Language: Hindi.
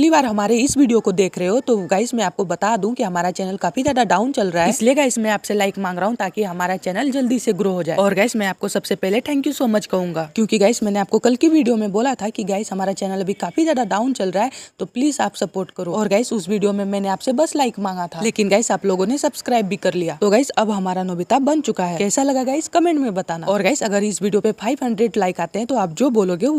पहली बार हमारे इस वीडियो को देख रहे हो तो गाइस मैं आपको बता दूं कि हमारा चैनल काफी ज्यादा डाउन चल रहा है इसलिए गाइस मैं आपसे लाइक मांग रहा हूं ताकि हमारा चैनल जल्दी से ग्रो हो जाए और गाइस मैं आपको सबसे पहले थैंक यू सो मच कहूंगा क्योंकि गाइस मैंने आपको कल की वीडियो में बोला था की गाइस हमारा चैनल अभी काफी ज्यादा डाउन चल रहा है तो प्लीज आप सपोर्ट करो और गाइस उस वीडियो में मैंने आपसे बस लाइक मांगा था लेकिन गाइस आप लोगों ने सब्सक्राइब भी कर लिया तो गाइस अब हमारा नोबिता बन चुका है कैसा लगा गाइस कमेंट में बताना और गाइस अगर इस वीडियो पे फाइव लाइक आते हैं तो आप जो बोलोगे वही